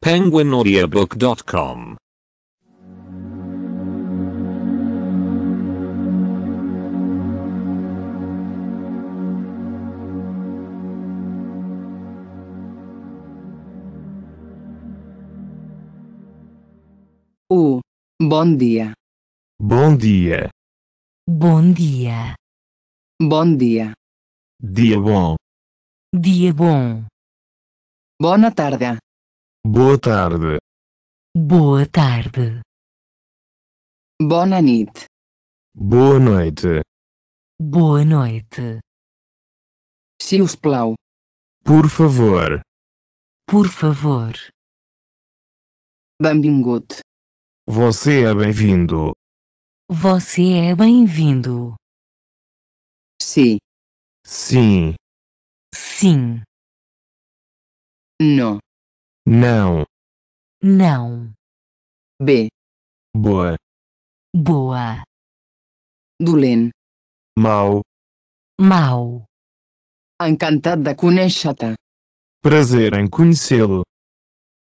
penguinaudiobook.com Uh, Bon día. Bom día. Bom día. Bon día. Dia bom. Dia tardes. tarda. Boa tarde. Boa tarde. Boa nit. Boa noite. Boa noite. Si us plau. Por favor. Por favor. Bambingot. Você é bem-vindo. Você é bem-vindo. Sim. Sim. Sim. Não. Não. Não. B. Boa. Boa. Dolent. Mau. Mau. encantada de conèixer-te. Prazer em conhecê-lo.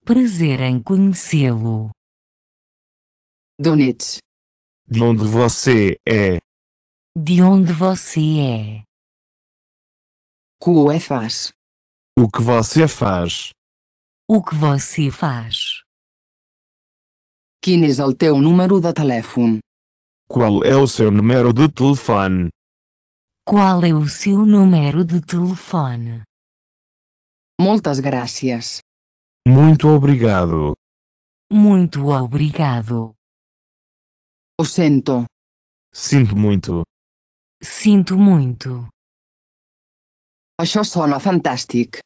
Prazer em conhecê-lo. donet De onde você é? De onde você é? Quo é faz? O que você faz? O que você faz? Quin é o teu número de telefone? Qual é o seu número de telefone? Qual é o seu número de telefone? Muitas graças. Muito obrigado. Muito obrigado. O sento. Sinto muito. Sinto muito. Això sona Fantastic.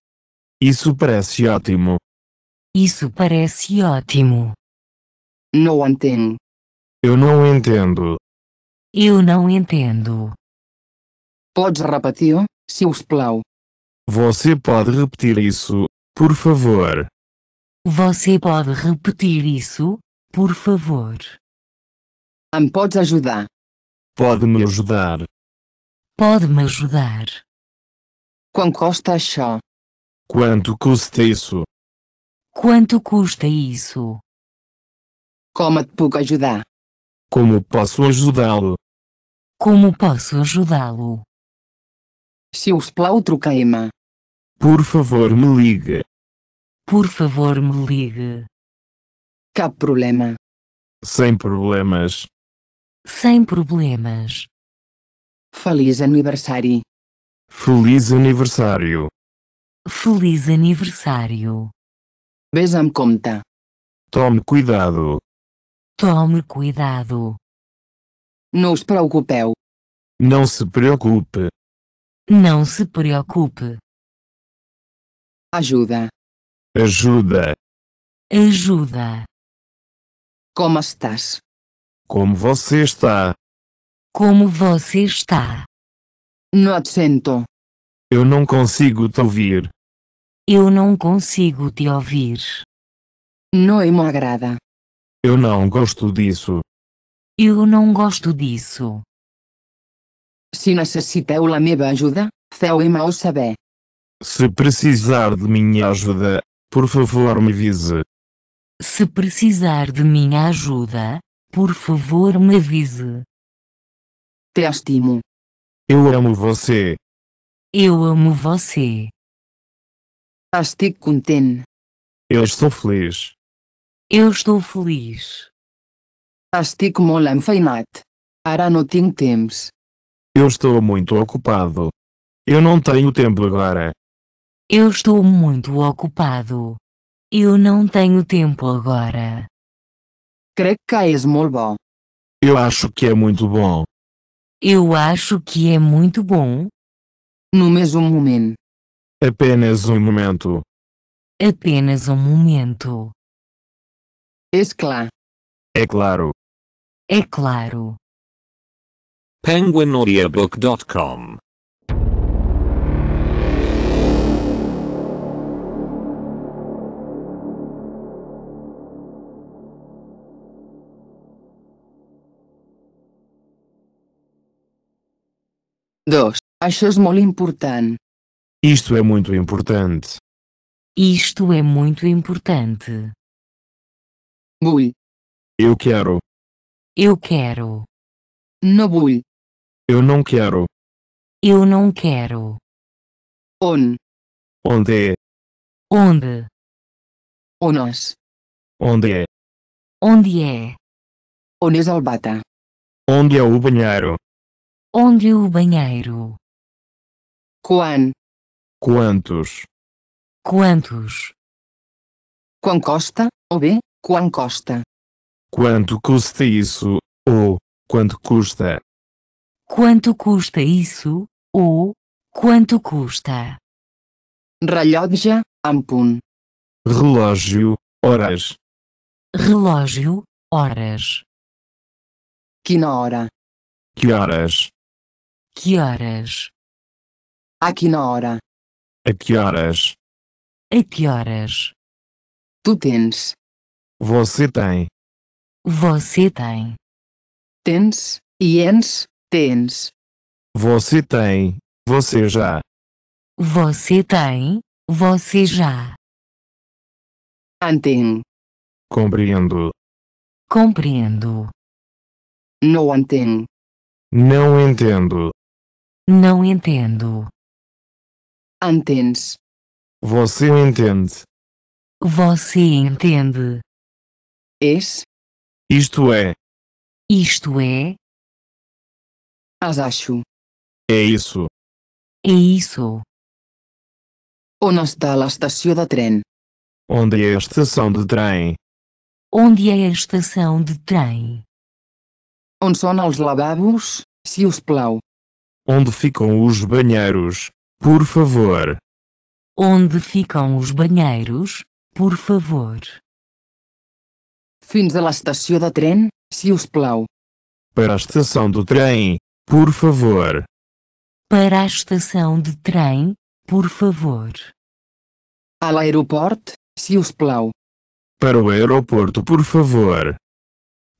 Isso parece ótimo. Isso parece ótimo. Não entendo. Eu não entendo. Eu não entendo. Podes repetir, se os plau. Você pode repetir isso, por favor. Você pode repetir isso, por favor. Em podes ajudar. Pode me ajudar. Pode me ajudar. Quanto custa isso? Quanto custa isso? Quanto custa isso? Como te posso ajudar? Como posso ajudá-lo? Como posso ajudá-lo? Se o outro queima. Por favor, me ligue. Por favor, me ligue. Que problema? Sem problemas. Sem problemas. Feliz aniversário. Feliz aniversário. Feliz aniversário. Veja-me como está. Tome cuidado. Tome cuidado. Não se preocupeu. Não se preocupe. Não se preocupe. Ajuda. Ajuda. Ajuda. Como estás? Como você está? Como você está? Não te sento. Eu não consigo te ouvir. Eu não consigo te ouvir. Não é me agrada. Eu não gosto disso. Eu não gosto disso. Se necessiteu la meva ajuda, feu-me-o saber. Se precisar de minha ajuda, por favor me avise. Se precisar de minha ajuda, por favor me avise. Te estimo. Eu amo você. Eu amo você. Astic content. Eu estou feliz. Eu estou feliz. Astic molt enfeinat. Ara não tenho temps. Eu estou muito ocupado. Eu não tenho tempo agora. Eu estou muito ocupado. Eu não tenho tempo agora. Crec que és molt bom. Eu acho que é muito bom. Eu acho que é muito bom. No mesmo momento. Apenas um momento. Apenas um momento. Es É claro. É claro. penguinaudiobook.com Dos. Això és molt important. Isto é muito importante. Isto é muito importante. Bui. Eu quero. Eu quero. No bui. Eu não quero. Eu não quero. On. Onde é? Onde? Onos. Onde é? Onde é? Onde é o bata? Onde é o banheiro? Onde é o banheiro? Quan. Quantos? Quantos? Quão costa, ou bem, quão costa? Quanto custa isso, ou quanto custa? Quanto custa isso, ou quanto custa? relógio ampun. Relógio, horas. Relógio, horas. na hora? Que horas? Que horas? A na hora? A que horas? A que horas? Tu tens. Você tem. Você tem. Tens, iens, tens. Você tem, você já. Você tem, você já. Antem. Compreendo. Compreendo. Não antem. Não entendo. Não entendo. Antens. Você entende. Você entende. é? Isto é. Isto é. As acho. É isso. É isso. On está a estação de trem? Onde é a estação de trem? Onde é a estação de trem? Onde são os lavabos, se os plau? Onde ficam os banheiros, por favor. Onde ficam os banheiros, por favor? Fins a la estació de tren, si us plau. Para a estação do trem, por favor. Para a estação de trem, por favor. A l'aeroport, si us plau. Para o aeroporto, por favor.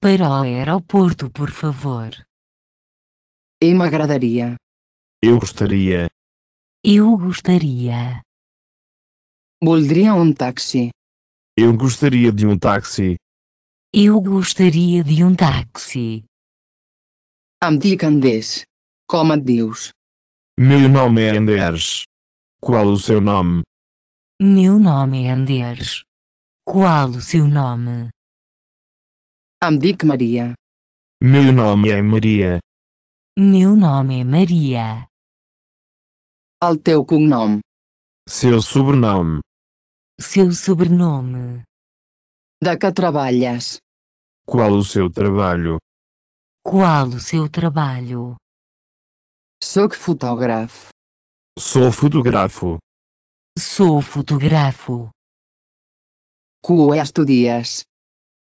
Para o aeroporto, por favor. Eu agradaria. Eu gostaria. Eu gostaria. Voldria um táxi. Eu gostaria de um táxi. Eu gostaria de um táxi. Em dic Coma Deus. Meu nome é Anders. Qual o seu nome? Meu nome é Anders. Qual o seu nome? Em dic Maria. Meu nome é Maria. Meu nome é Maria. Al teu cognome. Seu sobrenome. Seu sobrenome. Da que trabalhas? Qual o seu trabalho? Qual o seu trabalho? Sou fotógrafo. Sou fotógrafo. Sou fotógrafo. Qual estudias?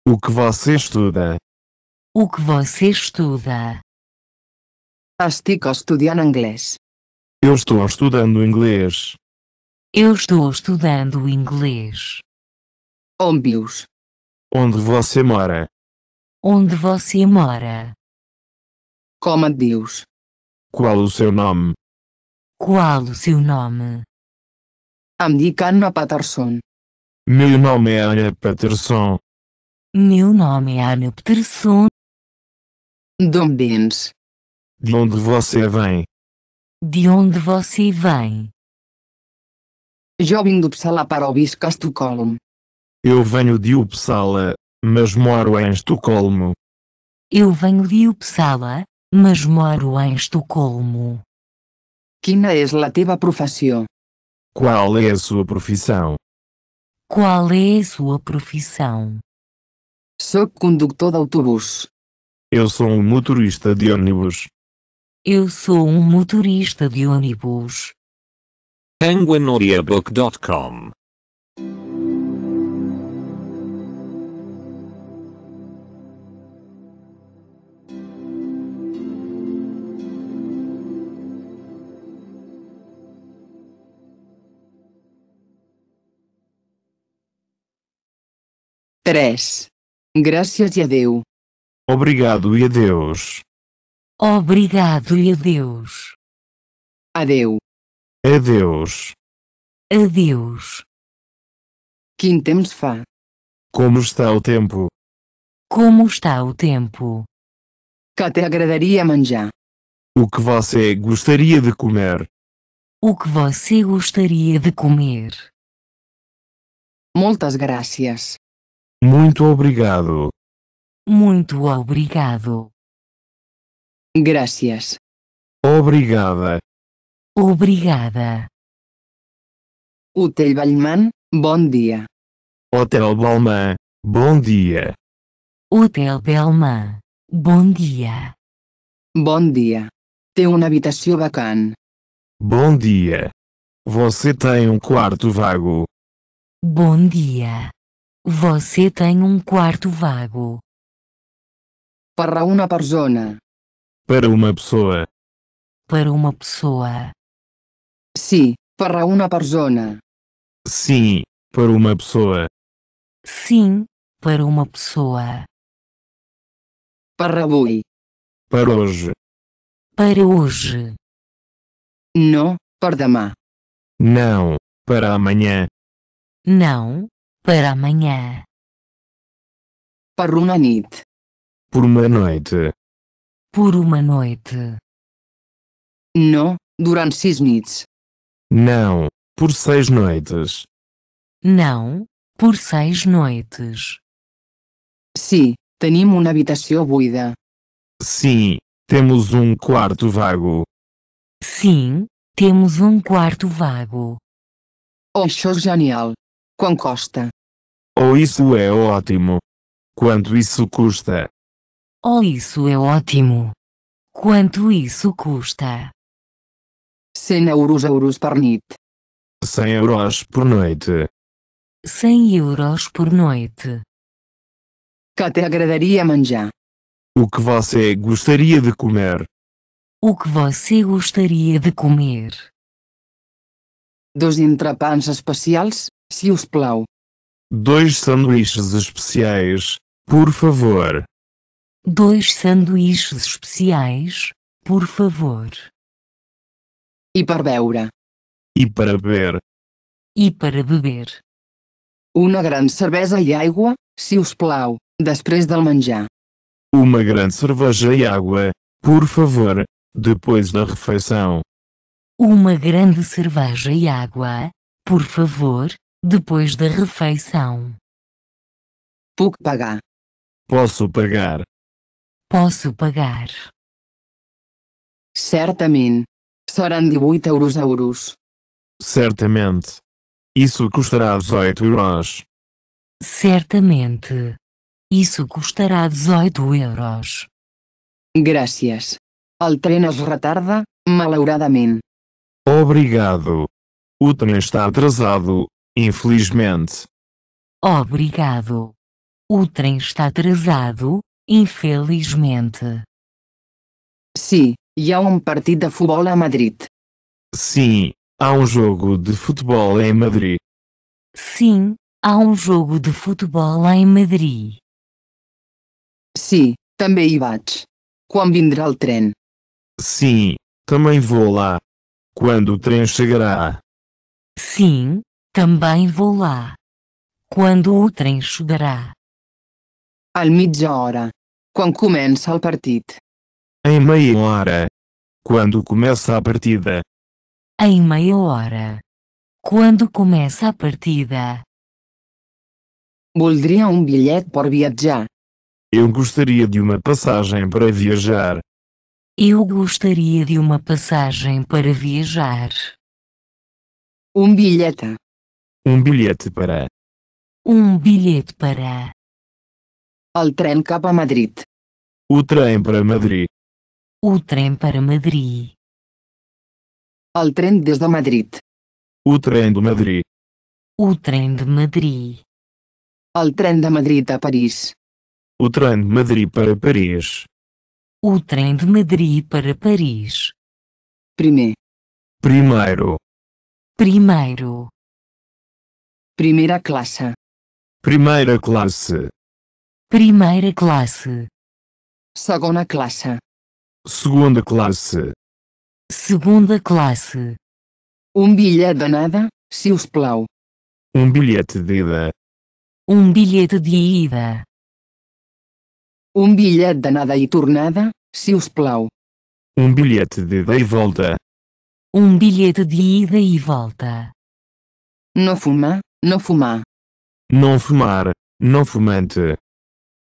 O que você estuda? O que você estuda? Estic a estudar inglês. Eu estou estudando inglês. Eu estou estudando inglês. Ombios. Onde você mora? Onde você mora? Coma Deus. É Qual o seu nome? Qual o seu nome? Em é Patterson. Meu nome é Ana Patterson. Meu nome é Ana Patterson. Dombens. De onde você vem? De onde você vem? Eu vim de Uppsala para o Bisca, Estocolmo. Eu venho de Uppsala, mas moro em Estocolmo. Eu venho de Uppsala, mas moro em Estocolmo. Quina é a tua profissão? Qual é a sua profissão? Qual é a sua profissão? Sou condutor de autobus. Eu sou um motorista de ônibus. Eu sou um motorista de ônibus. penguinaudiobook.com Três. Graças a Deus. Obrigado e adeus. Obrigado e adeus. Adeu. Adeus. Adeus. Quin temos fa? Como está o tempo? Como está o tempo? Que te agradaria manjar? O que você gostaria de comer? O que você gostaria de comer? Muitas graças. Muito obrigado. Muito obrigado. Gracias. Obrigada. Obrigada. Hotel Balman, bom dia. Hotel Balman, bom dia. Hotel Balman, bom dia. Bom dia. Tem uma habitação bacana. Bom dia. Você tem um quarto vago. Bom dia. Você tem um quarto vago. Para uma persona. Para uma pessoa. Para uma pessoa. Sim, para uma persona. Sim, para uma pessoa. Sim, para uma pessoa. Para hoje. Para hoje. Para hoje. Não, para demais. Não, para amanhã. Não, para amanhã. Para uma noite. Por uma noite. Por uma noite. Não, durante seis noites. Não, por seis noites. Não, por seis noites. Sim, temos uma habitação buida. Sim, temos um quarto vago. Sim, temos um quarto vago. Oh, isso é genial. Quanto custa? Oh, isso é ótimo. Quanto isso custa? Oh, isso é ótimo! Quanto isso custa? 100 euros euros por noite. 100 euros por noite. 100 euros por noite. Que te agradaria manjar? O que você gostaria de comer? O que você gostaria de comer? Dois entrepãs especiais, se os plau. Dois sanduíches especiais, por favor. Dois sanduíches especiais, por favor. E para beber, E para beber. E para beber. grande cerveja e água, aigua, os us plau, després del menjar. Uma grande cerveja e água, por favor, depois da refeição. Uma grande cerveja e água, por favor, depois da refeição. Puc pagar. Posso pagar. Posso pagar. Certamente. Serão 18 euros euros. Certamente. Isso custará 18 euros. Certamente. Isso custará 18 euros. Gracias. El tren es retarda, malauradamente. Obrigado. O trem está atrasado, infelizmente. Obrigado. O trem está atrasado, Infelizmente. Sim, e há um partido de futebol a Madrid. Sim, há um jogo de futebol em Madrid. Sim, há um jogo de futebol em Madrid. Sim, também vais. Quando virá o trem? Sim, também vou lá. Quando o trem chegará? Sim, também vou lá. Quando o trem chegará? Al mitja Quan comença el partit? Em meia hora. Quando começa a partida? Em meia hora. Quando começa a partida? Voldria um bilhete por viajar. Eu gostaria de uma passagem para viajar. Eu gostaria de uma passagem para viajar. Um bilhete. Um bilhete para. Um bilhete para. El tren cap a Madrid. O trem para Madrid. O trem para Madrid. El tren des de Madrid. O trem de Madrid. O trem de Madrid. El tren de Madrid a Paris. O trem de Madrid para Paris. O trem de Madrid para Paris. Primeiro. Primeiro. Primeiro. Primeira classe. Primeira classe. Primeira classe. Segunda classe. Segunda classe. Segunda classe. Um bilhete de nada, se os plau. Um bilhete de ida. Um bilhete de ida. Um bilhete de nada e tornada, se os plau. Um bilhete de ida e volta. Um bilhete de ida e volta. Não fuma, não fumar. Não fumar, não fumante.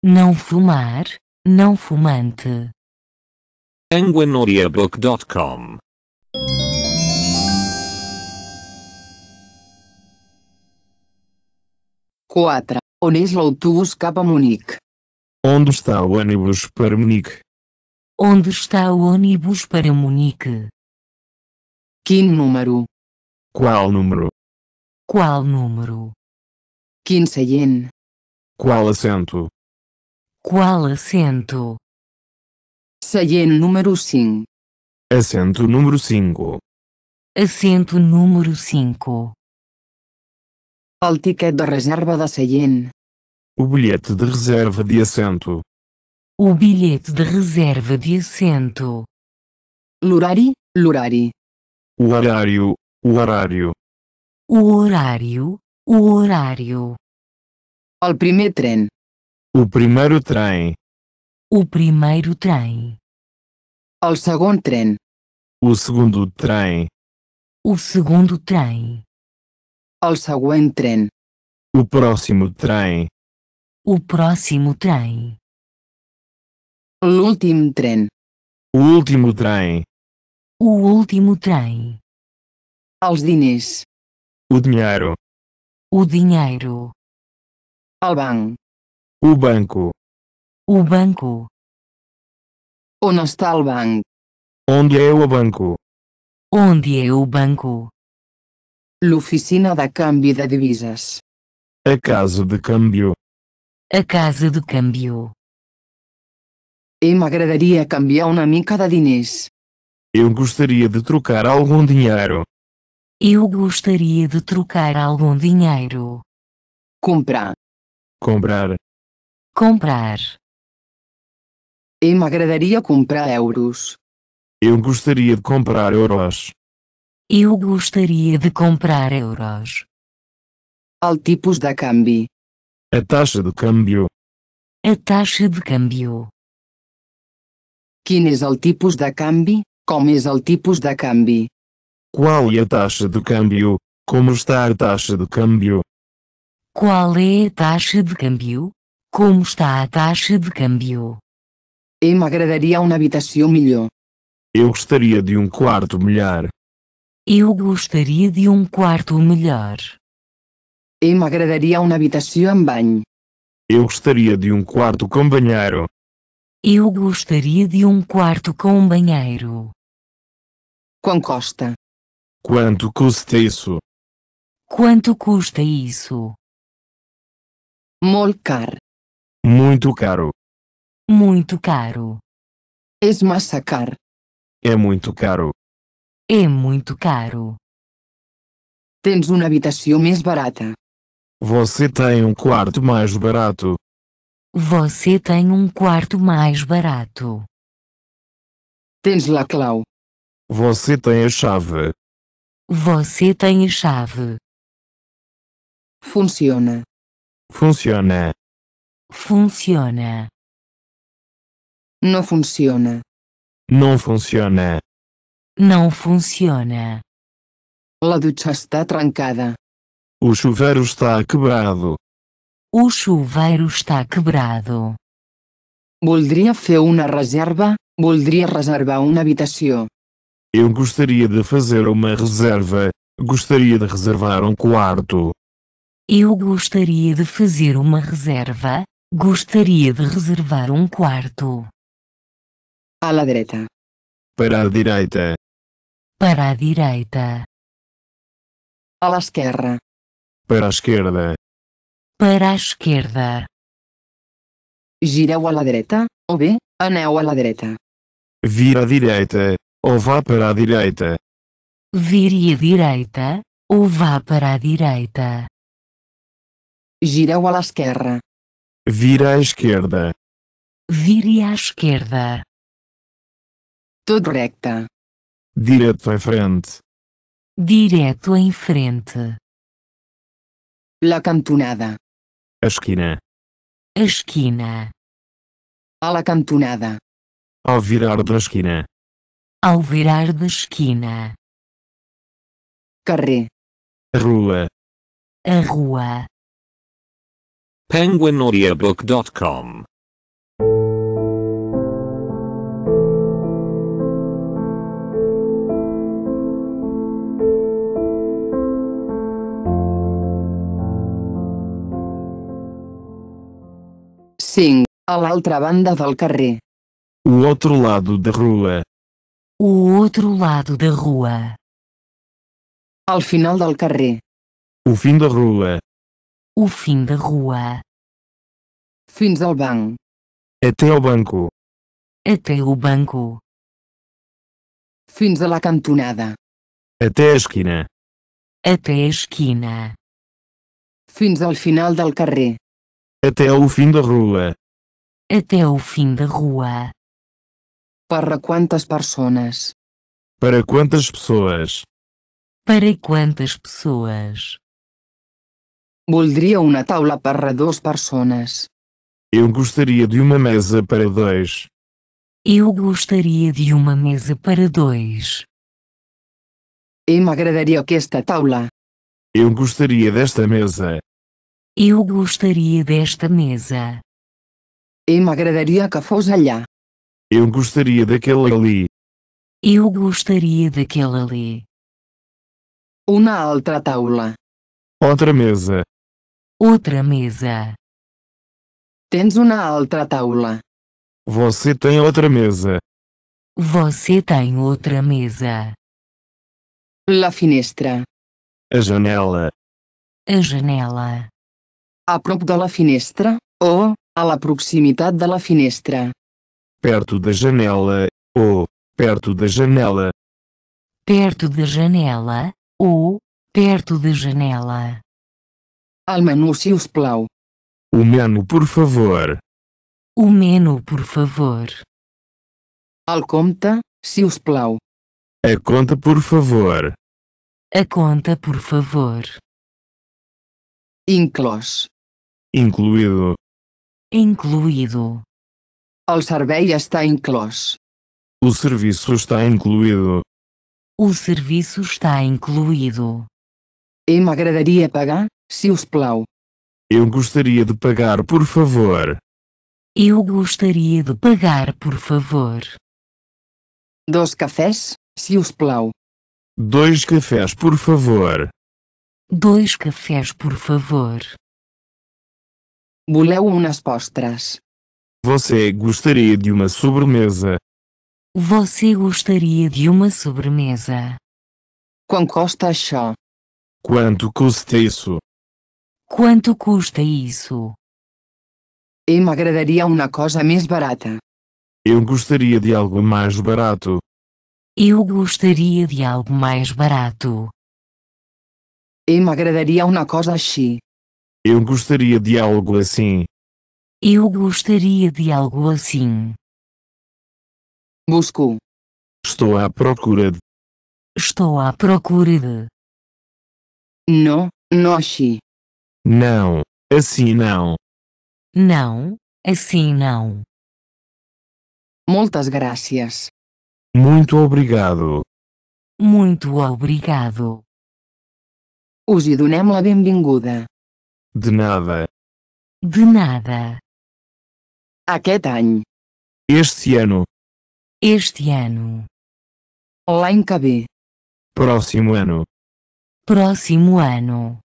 Não fumar, não fumante. anguinoriabook.com Quatro. On és l'autobús cap Munique? Onde está o ônibus para Munique? Onde está o ônibus para Munique? Quin número? Qual número? Qual número? Quin seient? Qual assento? Qual assento? Sayem é número 5. Assento número 5. Assento número 5. O ticket de reserva da Sayem. O bilhete de reserva de assento. O bilhete de reserva de assento. L'urari, l'urari. O horário, o horário. O horário, o horário. O primeiro trem. O primeiro trem. O primeiro trem. El segon trem. O segundo trem. O segundo trem. El següent trem. O próximo trem. O próximo trem. o último trem O último trem. O último trem. Aos diners. O dinheiro. O dinheiro. El banco. O banco. O banco. Onde está o banco? Onde é o banco? Onde é o banco? L'oficina da câmbio de divisas. A casa de câmbio. A casa de câmbio. E m'agradaria cambiar uma mica de diners. Eu gostaria de trocar algum dinheiro. Eu gostaria de trocar algum dinheiro. Comprar. Comprar. Comprar. Eu me agradaria comprar euros. Eu gostaria de comprar euros. Eu gostaria de comprar euros. Al tipos da câmbio. A taxa de câmbio. A taxa de câmbio. Quem és el da de Como Com és el da de Qual é a taxa de câmbio? Como está a taxa de câmbio? Qual é a taxa de câmbio? Como está a taxa de câmbio? Eu me agradaria uma habitação melhor. Eu gostaria de um quarto melhor. Eu gostaria de um quarto melhor. Eu me agradaria uma habitação em banho. Eu gostaria de um quarto com banheiro. Eu gostaria de um quarto com banheiro. Quão custa? Quanto custa isso? Quanto custa isso? Molcar. Muito caro. Muito caro. Esmaçacar. É muito caro. É muito caro. Tens uma habitação mais barata. Você tem um quarto mais barato. Você tem um quarto mais barato. Tens lá clau. Você tem a chave. Você tem a chave. Funciona. Funciona. Funciona. Não funciona. Não funciona. Não funciona. La ducha está trancada. O chuveiro está quebrado. O chuveiro está quebrado. Voldria fazer uma reserva, voldria reservar uma habitação. Eu gostaria de fazer uma reserva, gostaria de reservar um quarto. Eu gostaria de fazer uma reserva, Gostaria de reservar um quarto. À la direita. Para a direita. Para a direita. À la esquerra. Para a esquerda. Para a esquerda. Gireu à la direita, ou bem, aneu à la direita. Vira à direita, ou vá para a direita. Vire à direita, ou vá para a direita. Gireu à la esquerra, Vira à esquerda. Vire à esquerda. Todo recta. Direto em frente. Direto em frente. La cantonada. A esquina. A esquina. A la cantonada. Ao virar da esquina. Ao virar da esquina. Carré. A rua. A rua penguinaudiobook.com Sim, a outra banda do carré. O outro lado da rua. O outro lado da rua. Al final do carré. O fim da rua. O fim da rua. Fins ao banco. Até ao banco. Até o banco. Fins à cantonada. Até a esquina. Até a esquina. Fins ao final del carrer. Até ao fim da rua. Até ao fim da rua. Para quantas pessoas Para quantas pessoas? Para quantas pessoas? Voldria uma taula para duas pessoas. Eu gostaria de uma mesa para dois. Eu gostaria de uma mesa para dois. me agradaria que esta taula. Eu gostaria desta mesa. Eu gostaria desta mesa. me agradaria que fosse allá. Eu gostaria daquela ali. Eu gostaria daquela ali. Uma outra taula. Outra mesa. Outra mesa. Tens uma outra taula. Você tem outra mesa. Você tem outra mesa. La finestra. A janela. A janela. A prop da la finestra, ou, a la proximidade da la finestra. Perto da janela, ou, perto da janela. Perto da janela, ou, perto da janela. Al menu si us plau. O menu por favor. O menu por favor. Al compte, si us plau. A conta por favor. A conta por favor. Inclòs. Incluído. Incluído. El servei está inclòs. O serviço está incluído. O serviço está incluído. E eh, m'agradaria pagar, plau. Eu gostaria de pagar, por favor. Eu gostaria de pagar, por favor. Dois cafés, plau. Dois cafés, por favor. Dois cafés, por favor. Voleu umas postras. Você gostaria de uma sobremesa? Você gostaria de uma sobremesa? Quanto custa isso? Quanto custa isso? Quanto custa isso? Eu me agradaria uma coisa mais barata. Eu gostaria de algo mais barato. Eu gostaria de algo mais barato. Eu me agradaria uma coisa assim. Eu gostaria de algo assim. Eu gostaria de algo assim. Busco. Estou à procura de. Estou à procura de. Não, não achei. Não, assim não. Não, assim não. Muitas graças. Muito obrigado. Muito obrigado. Hoje donem a bem-vinda. De nada. De nada. Aquest any. Este ano. Este ano. L'any que vem. Próximo ano. Próximo ano.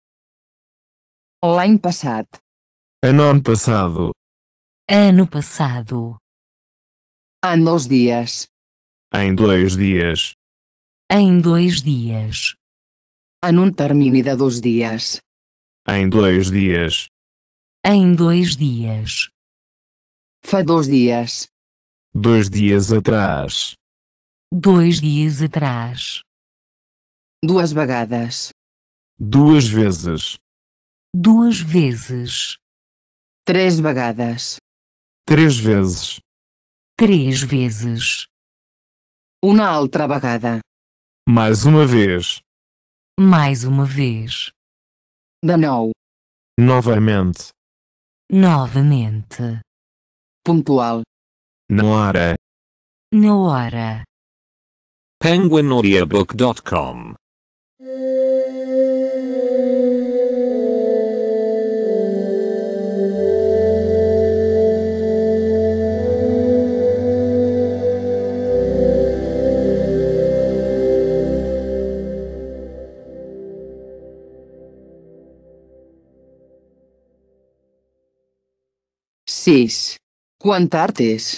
L'any passat. Ano passado. Ano passado. Em dois dias. Em dois dias. Em dois dias. a um termini de dois dias. Em dois dias. Em dois dias. Fa dois dias. Dois dias atrás. Dois dias atrás. Duas vagadas. Duas vezes duas vezes, três vagadas, três vezes, três vezes, uma outra vagada, mais uma vez, mais uma vez, Danou. novamente, novamente, pontual, na hora, na hora. penguinaudiobook.com 6. Quão tardes?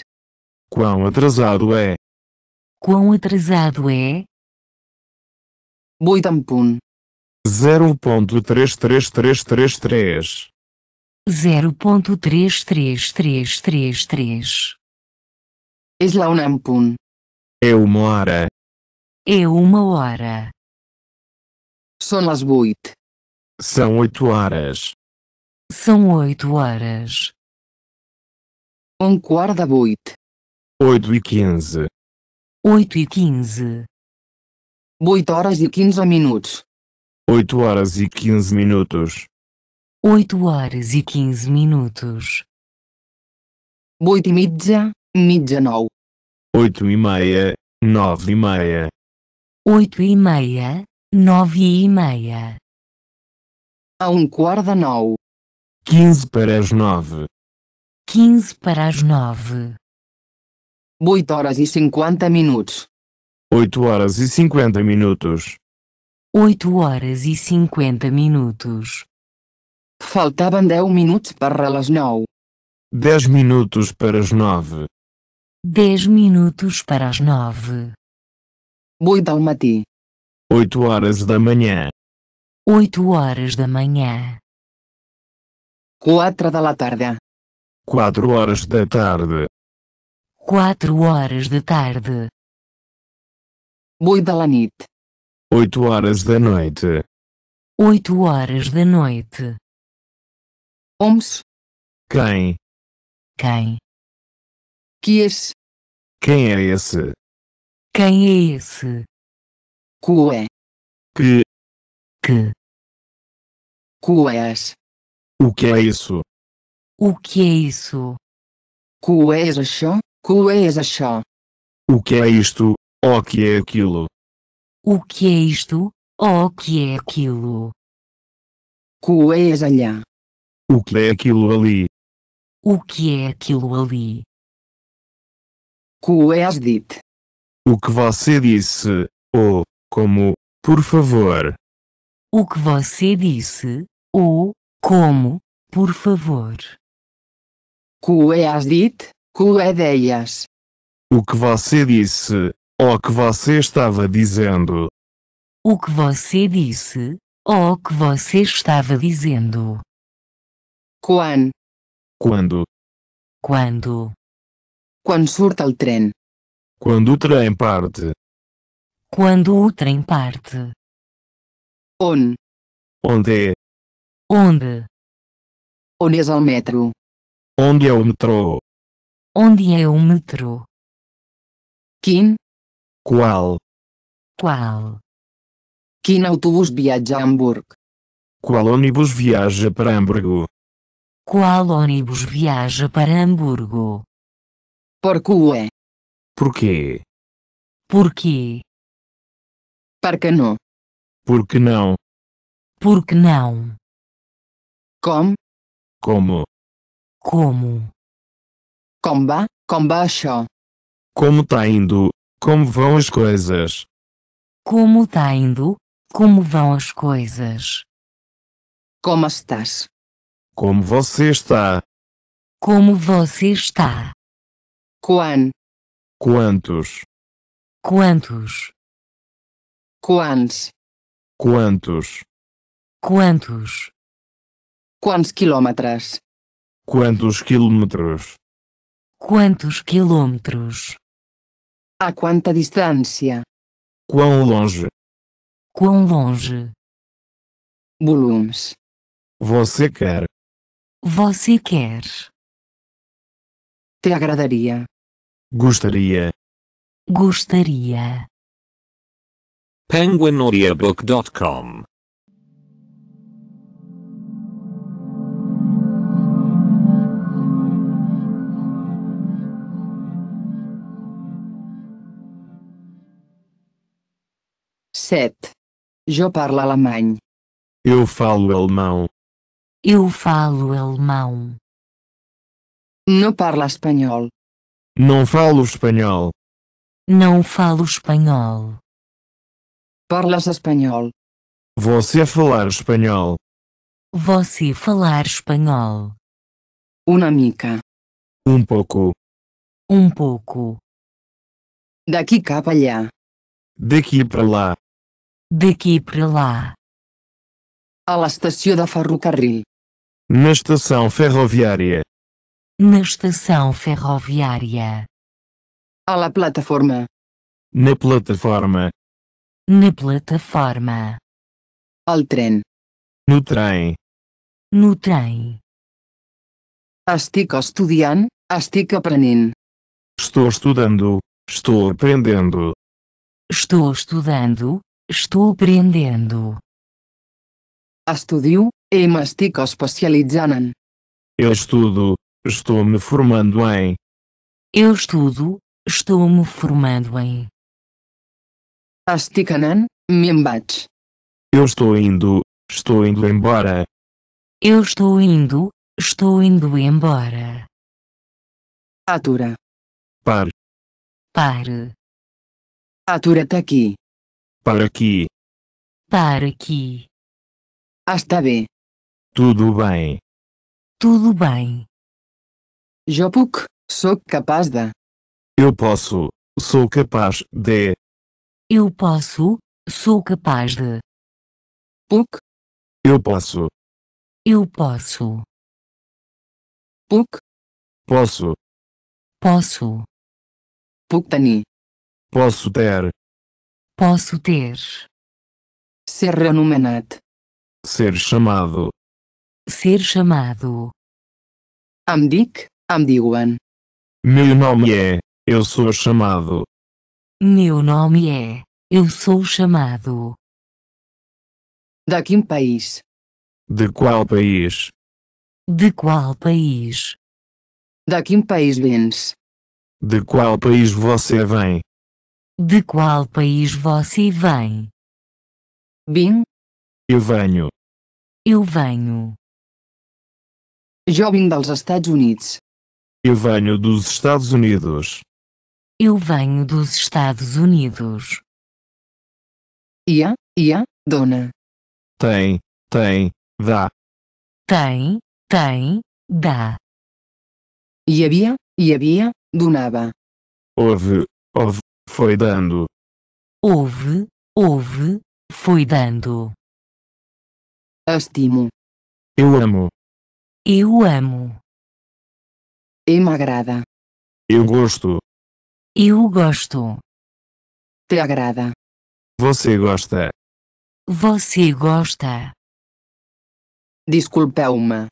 Quão atrasado é? Quão atrasado é? 8.1 0.33333 0.33333 Es la una pun. É uma hora. É uma hora. São as oito. São oito horas. São oito horas quarto da boit. oito e quinze oito e quinze oito horas e quinze minutos. oito horas e quinze minutos. oito horas e quinze minutos. 8 e meia, meia oito e meia, nove e meia. oito e meia, nove e meia. A um da nove quinze para as nove 15 para as 9. 8 horas e 50 minutos. 8 horas e 50 minutos. 8 horas e 50 minutos. Faltavam 10 minutos para as 9. 10 minutos para as 9. 10 minutos para as 9. 8 ao matí. 8 horas da manhã. 8 horas da manhã. 4 da tarde. Quatro horas da tarde. Quatro horas da tarde. Boi da lanit. Oito horas da noite. Oito horas da noite. Homs. Quem? Quem? Que esse? Quem é esse? Quem é esse? Cué. Que? Que? Cués. O que é isso? O que é isso? Coisa chá, coisa chá. O que é isto? O que é aquilo? O que é isto? O que é aquilo? Coisa O que é aquilo ali? O que é aquilo ali? Coes dit. O que você disse, ou, como, por favor. O que você disse, ou, como, por favor que has é dit, que ideias? É o que você disse, O que você estava dizendo. O que você disse, O que você estava dizendo. Quan. Quando. Quando. Quando surta o trem. Quando o trem parte. Quando o trem parte. On. Onde. É? Onde. Onde é o metro? Onde é o metrô? Onde é o metrô? Quem? Qual? Qual? Quem autobus viaja a Hamburgo? Qual ônibus viaja para Hamburgo? Qual ônibus viaja para Hamburgo? Porquê? É? Porquê? Porquê? Porque não. Porque não. Porque não. Como? Como? Como? comba, comba Com Como tá indo? Como vão as coisas? Como tá indo? Como vão as coisas? Como estás? Como você está? Como você está? Quan? Quantos? Quantos? Quantos? Quantos? Quantos? Quantos quilômetros? Quantos quilômetros? Quantos quilômetros? A quanta distância? Quão longe? Quão longe? Volumes. Você quer? Você quer? Te agradaria? Gostaria. Gostaria. penguinaudiabook.com 7. Jo parla alemany. Eu falo alemão. Eu falo alemão. Não parla espanhol. Não falo espanhol. Não falo espanhol. Parlas espanhol. Você falar espanhol. Você falar espanhol. Una mica. Um pouco. Um pouco. Daqui para allá. Daqui para lá. Daqui para lá. A la estação da ferrocarril. Na estação ferroviária. Na estação ferroviária. A la plataforma. Na plataforma. Na plataforma. Al tren. No trem. No trem. Estic estudiant, estic aprenent. Estou estudando, estou aprendendo. Estou estudando, estou aprendendo. Estudio, e m'estic especialitzant. Eu estudo, estou me formando em. Eu estudo, estou me formando em. Estic anant, me'n vaig. Eu estou indo, estou indo embora. Eu estou indo, estou indo embora. Atura. Pare. Pare. Atura-te aqui. Para aqui. Para aqui. Ah, está bem. Tudo bem. Tudo bem. Jo puc, sou capaz de. Eu posso, sou capaz de. Eu posso, sou capaz de. Puc. Eu posso. Eu posso. Puc. Posso. Posso. Puc tenir. Posso ter. Posso ter. Ser renomenat. Ser chamado. Ser chamado. Am dic, am diuen. Meu nome é, eu sou chamado. Meu nome é, eu sou chamado. da quem país? De qual país? De qual país? da quem país vens? De qual país você vem? De qual país você vem? Bin. Eu venho. Eu venho. Jo vinc Estados Unidos. Eu venho dos Estados Unidos. Eu venho dos Estados Unidos. Ia, ia, dona. Tem, tem, dá. Tem, tem, dá. E havia, e havia, donava. Houve, houve, foi dando. Houve, houve, foi dando. Estimo. Eu amo. Eu amo. emagrada Eu gosto. Eu gosto. Te agrada. Você gosta. Você gosta. Desculpa uma.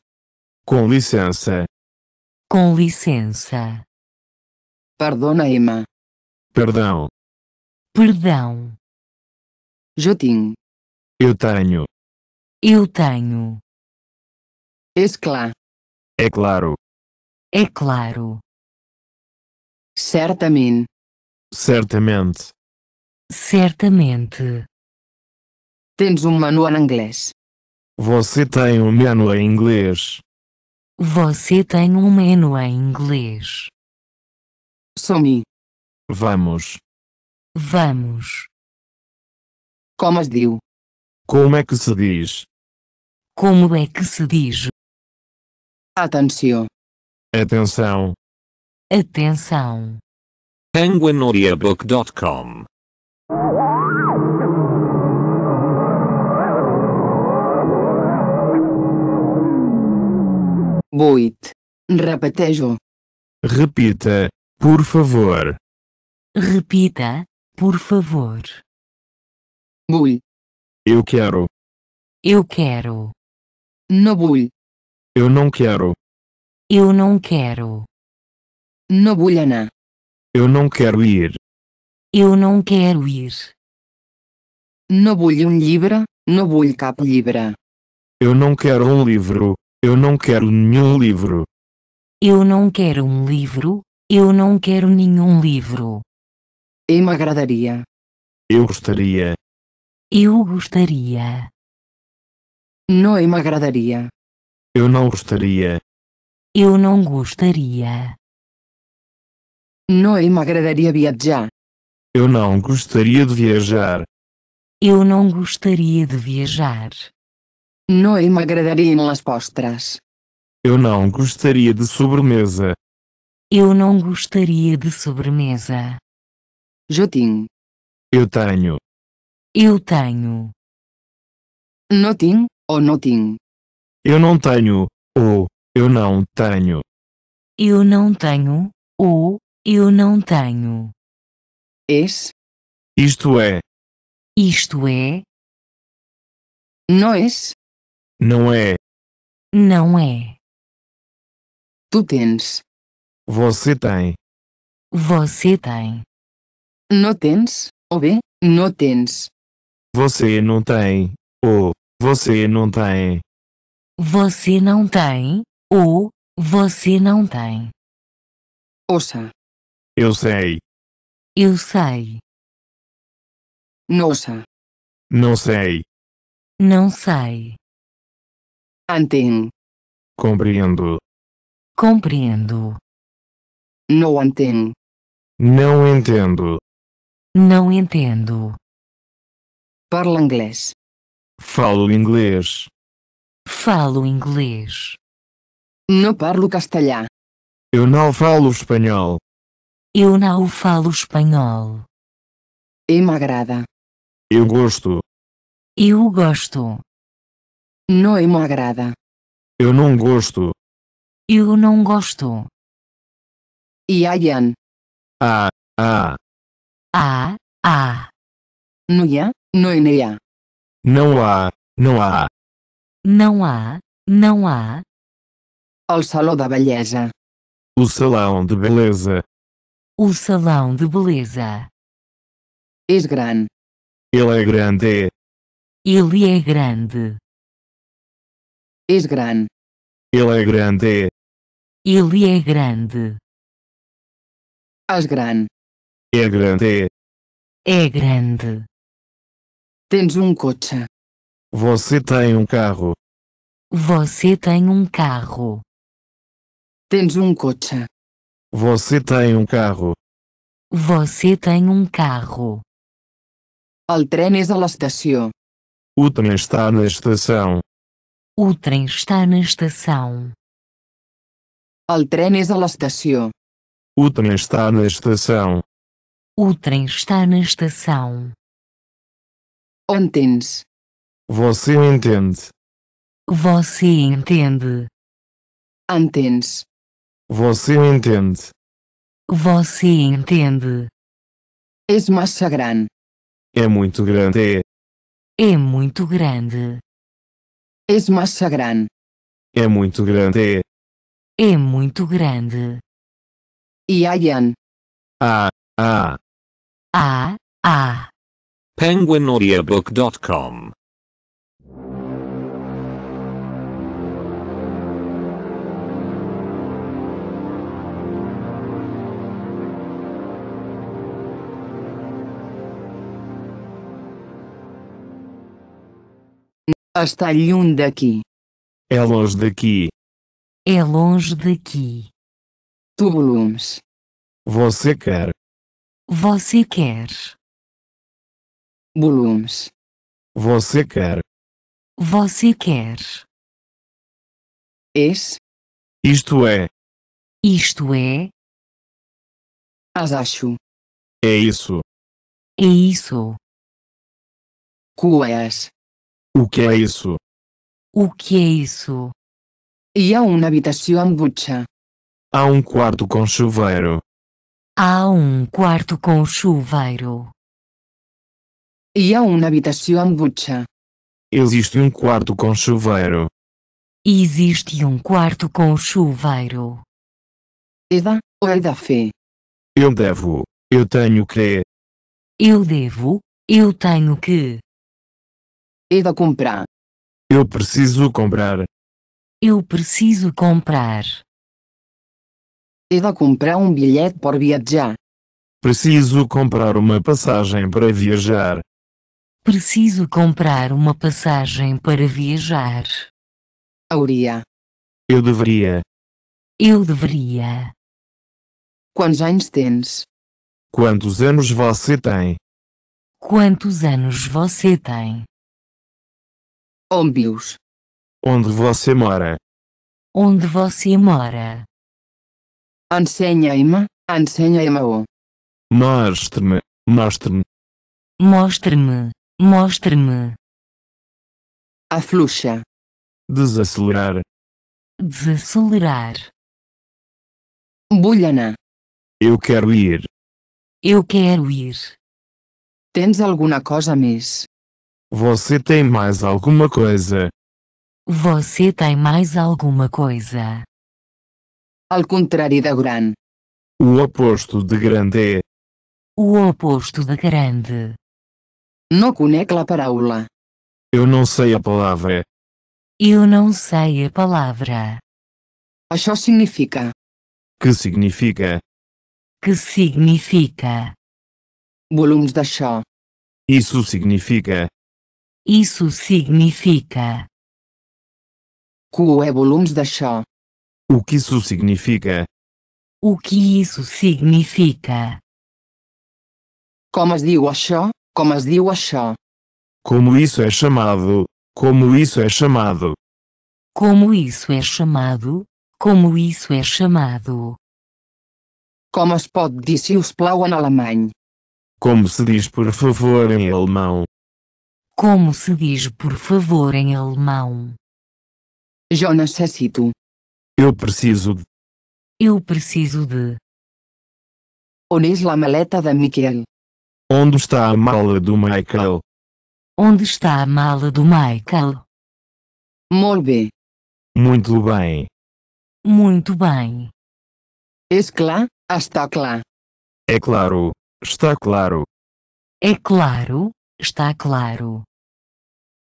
Com licença. Com licença. Perdona Emma. Perdão. Perdão. Jotim. Eu tenho. Eu tenho. é claro É claro. É claro. Certamente. Certamente. Certamente. Tens um manual em inglês. Você tem um menu em inglês. Você tem um menu em inglês. Somi. Vamos. Vamos. Como es diu? Como é que se diz? Como é que se diz? Atenção. Atenção. Atenção. penguinaudiobook.com Buit. Repetejo. Repita, por favor. Repita, por favor. Bui. Eu quero. Eu quero. No bui. Eu não quero. Eu não quero. No bulhana. Eu não quero ir. Eu não quero ir. No bulho um livro, no bulho cap libra. Eu não quero um livro, eu não quero nenhum livro. Eu não quero um livro, eu não quero nenhum livro. Eu me agradaria. Eu gostaria. Eu gostaria. Não me agradaria. Eu não gostaria. Eu não gostaria. Não me agradaria viajar. Eu não gostaria de viajar. Eu não gostaria de viajar. Não me agradaria nas postras. Eu não gostaria de sobremesa. Eu não gostaria de sobremesa. Jotim. Eu tenho. Eu tenho. Notim ou notim? Eu não tenho, ou eu não tenho. Eu não tenho, ou eu não tenho. Es. Isto é. Isto é. Não es. Não é. Não é. Tu tens. Você tem. Você tem no tens, ou B, no tens. Você não tem, ou você não tem. Você não tem, ou você não tem. Ouça. Eu sei. Eu sei. Nossa. Não sei. Não sei. Antem. Compreendo. Compreendo. Não entendo. Não entendo. Não entendo. Parla inglês. Falo inglês. Falo inglês. Não parlo castelhá. Eu não falo espanhol. Eu não falo espanhol. me agrada. Eu gosto. Eu gosto. Não me agrada. Eu não gosto. Eu não gosto. E Ian. Ah, ah. Ah, ah. Noia, noineia. Não há, não há. Não há, não há. O salão da beleza. O salão de beleza. O salão de beleza. És grande. Ele é grande. Ele é grande. És grande. Ele é grande. Ele é grande. És grande. É grande. É grande. Tens um coche. Você tem um carro. Você tem um carro. Tens um coche. Você tem um carro. Você tem um carro. O trem é à estação. O trem está na estação. O trem está na estação. O trem é à estação. O trem está na estação. O trem está na estação. Entendes? Você entende. Você entende. Entendes? Você entende. Você entende. És massa grande. É muito grande. É. é muito grande. És massa grande. É muito grande. É, é muito grande. E Ian. Ah, ah. A A PenguinAudiobook.com Está um daqui. É longe daqui. É longe daqui. volumes. Você quer. Você quer. Volumes. Você quer. Você quer. Es. Isto é. Isto é. As acho. É isso. É isso. Cuas. É o que é isso? O que é isso? Há uma habitação bucha. Há um quarto com chuveiro. Há um quarto com chuveiro. e há uma habitação amb Existe um quarto com chuveiro. Existe um quarto com chuveiro. eda de, ou he é Eu devo, eu tenho que. Eu devo, eu tenho que. eda comprar. Eu preciso comprar. Eu preciso comprar. Eu vou comprar um bilhete para viajar. Preciso comprar uma passagem para viajar. Preciso comprar uma passagem para viajar. Hauria. Eu deveria. Eu deveria. Quantos anos tens? Quantos anos você tem? Quantos anos você tem? Óbvios. Onde você mora? Onde você mora? Ensenha-me, ensenha-me-o. Mostre-me, mostre-me. Mostre-me, mostre-me. Afluxa. Desacelerar. Desacelerar. Bulhana. Eu quero ir. Eu quero ir. Tens alguma coisa mais? Você tem mais alguma coisa? Você tem mais alguma coisa? Ao contrário da gran. O oposto de grande é. O oposto de grande. Não conec a parábola. Eu não sei a palavra. Eu não sei a palavra. Això significa. Que significa? Que significa? Volumes d'això. Isso significa. Isso significa. Qual é volumes d'això? O que isso significa? O que isso significa? Como as digo això? Como as digo això? Como isso é chamado? Como isso é chamado? Como isso é chamado? Como isso é chamado? Como as pode dizer o splau na en Como se diz por favor em alemão? Como se diz por favor em alemão? é necessito. Eu preciso de. Eu preciso de. Onde está a maleta da Michael? Onde está a mala do Michael? Onde está a mala do Michael? Molbe. Muito bem. Muito bem. Es está claro. É claro, está claro. É claro, está claro.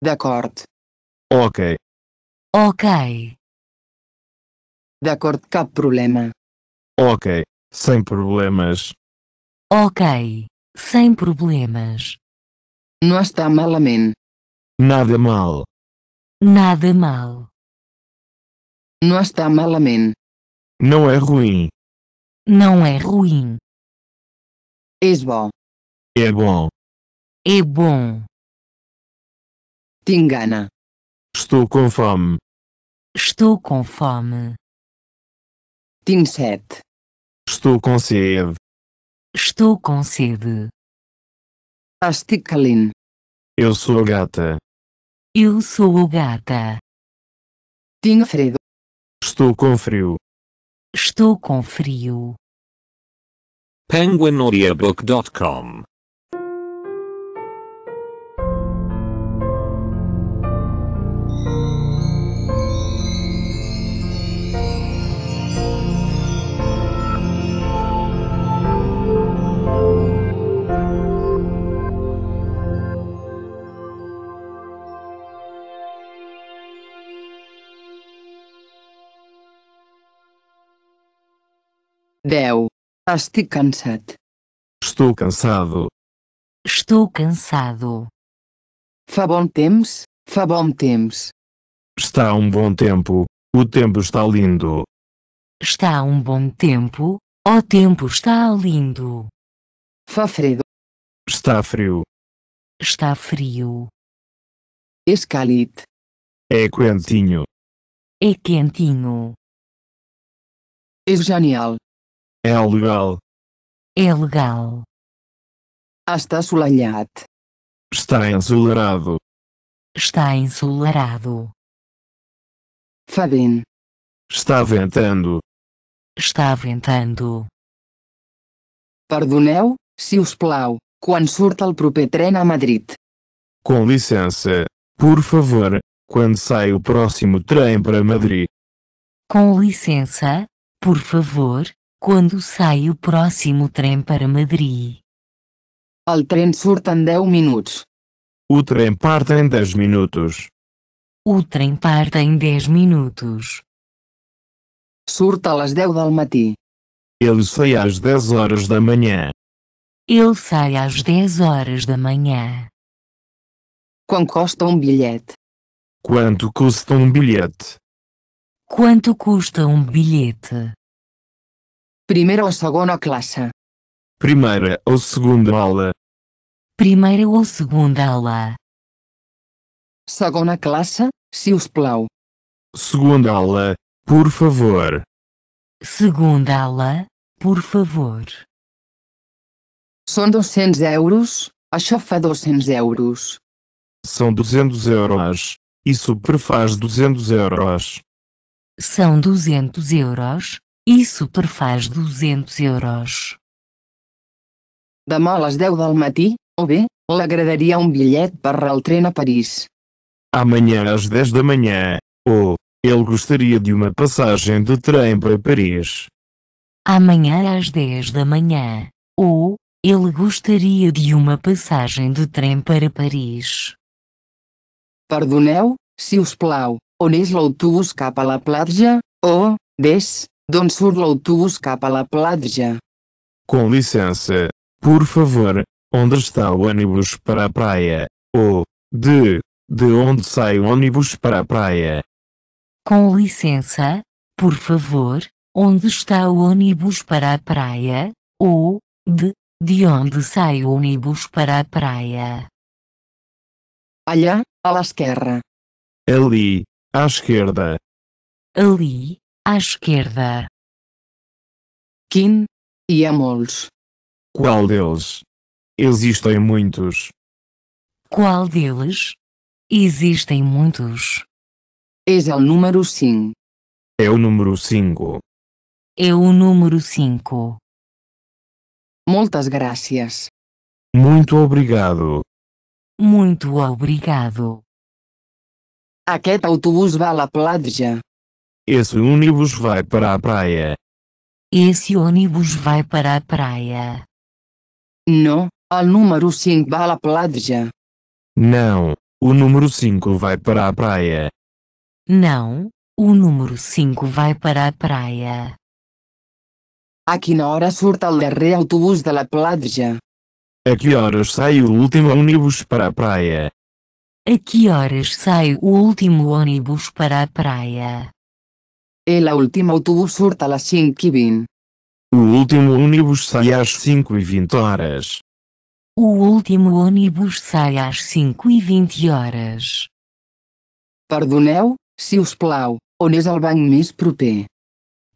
De acordo. Ok. Ok de acordo, cabe problema. Ok, sem problemas. Ok, sem problemas. Não está mal malamente. Nada mal. Nada mal. Não está mal malamente. Não é ruim. Não é ruim. É bom. É bom. É bom. Tingana. Estou com fome. Estou com fome. Tim 7. Estou com sede. Estou com sede. Asticalin. Tipo Eu sou a gata. Eu sou o gata. Tim frio. Estou com frio. Estou com frio. PenguinAudioBook.com Deu. Estic cansado? Estou cansado. Estou cansado. Fa bom temps, fa bom temps. Está um bom tempo, o tempo está lindo. Está um bom tempo, o tempo está lindo. Fa frio? Está frio. Está frio. É Escalite. É quentinho. É quentinho. É genial. É legal. É legal. Ah, está solanhado. Está ensolarado. Está ensolarado. Fa Está ventando. Está ventando. Perdoneu, se o plau, quando surta o proper tren a Madrid? Com licença, por favor, quando sai o próximo trem para Madrid? Com licença, por favor, quando sai o próximo trem para Madrid? El tren surta em 10 minutos. O trem parte em 10 minutos. O trem parte em 10 minutos. Surta a las 10 del matí. Ele sai às 10 horas da manhã. Ele sai às 10 horas da manhã. Quanto custa um bilhete? Quanto custa um bilhete? Quanto custa um bilhete? Primeira ou segunda classe. Primeira ou segunda aula. Primeira ou segunda aula. Segona classe, se os plau. Segunda aula, por favor. Segunda aula, por favor. São 200 euros, això fa 200 euros. São 200 euros, isso prefaz 200 euros. São 200 euros, isso faz 200 euros. Demà a les 10 del matí, o bé, l'agradaria un bilhete para o trem a Paris. Amanhã às 10 da manhã, ou, ele gostaria de uma passagem de trem para Paris. Amanhã às 10 da manhã, ou, ele gostaria de uma passagem de trem para Paris. Perdoneu, si us plau, on és l'autobús cap a la platja? o, des, Don sur l'autobus cap a la platja. Com licença, por favor, onde está o ônibus para a praia? Ou, de, de onde sai o ônibus para a praia? Com licença, por favor, onde está o ônibus para a praia? Ou, de, de onde sai o ônibus para a praia? Allá, à esquerda. Ali, à esquerda. Ali, à esquerda. Kim e há Qual deles? Existem muitos. Qual deles? Existem muitos. És o número 5. É o número 5. É o número 5. Muitas graças. Muito obrigado. Muito obrigado. Aquest autobús vai à platja. Esse ônibus vai para a praia. Esse ônibus vai para a praia. Não, o número 5 vai à praia. Não, o número 5 vai para a praia. Não, o número 5 vai para a praia. A que hora surta o darrer autobús da praia? A que horas sai o último ônibus para a praia? A que horas sai o último ônibus para a praia? E é la última autobus surta às 5 e 20. O último ônibus sai às 5 e 20 horas. O último ônibus sai às 5 e 20 horas. Perdoneu, se os plau, on és el banc més proper?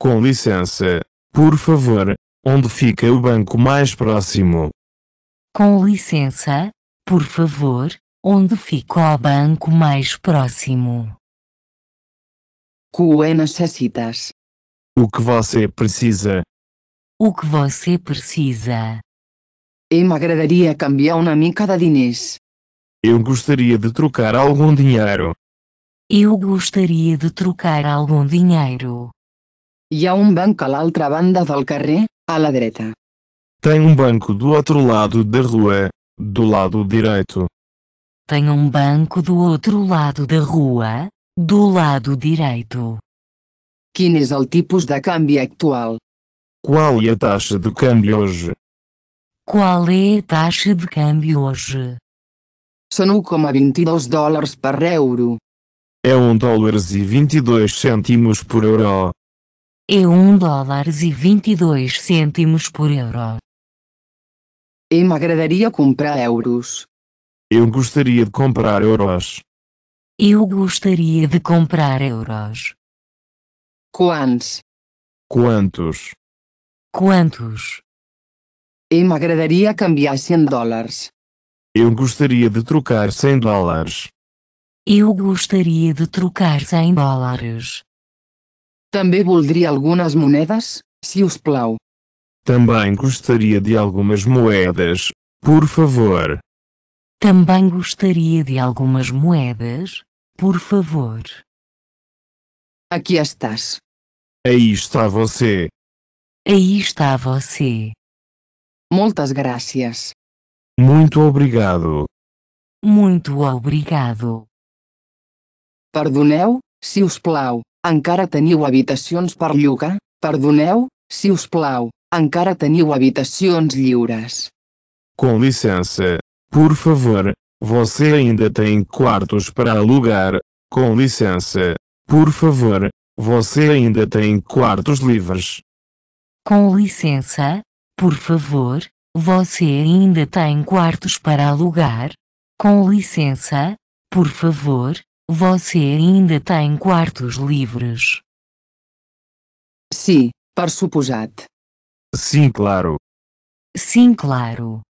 Com licença, por favor, onde fica o banco mais próximo? Com licença, por favor, onde fica o banco mais próximo? que é necessitas? O que você precisa? O que você precisa? Eu me agradaria cambiar uma mica de dinheiros. Eu gostaria de trocar algum dinheiro. Eu gostaria de trocar algum dinheiro. E há um banco à outra banda do carrer, à la direita. Tem um banco do outro lado da rua, do lado direito. Tem um banco do outro lado da rua, do lado direito. Quin és el tipus de câmbio atual? Qual é a taxa de câmbio hoje? Qual é a taxa de câmbio hoje? São 1,22 dólares para euro. É 1 dólar e 22 cêntimos por euro. É 1 dólar e 22 cêntimos por euro. Eu me agradaria comprar euros. Eu gostaria de comprar euros. Eu gostaria de comprar euros. Quants? Quantos? Quantos? E m'agradaria cambiar 100 dólares. Eu gostaria de trocar 100 dólares. Eu gostaria de trocar 100 dólares. També voldria algumas moedas, se os plau. Também gostaria de algumas moedas, por favor. Também gostaria de algumas moedas, por favor. Aqui estás. Aí está você. Aí está você. Muitas graças. Muito obrigado. Muito obrigado. Perdoneu, si us plau, encara teniu habitacions per llogar? Perdoneu, si us plau, encara teniu habitacions lliures. Com licença, por favor, você ainda tem quartos para alugar, com licença. Por favor, você ainda tem quartos livres. Com licença, por favor, você ainda tem quartos para alugar? Com licença, por favor, você ainda tem quartos livres? Sim, por suposat. Sim, claro. Sim, claro.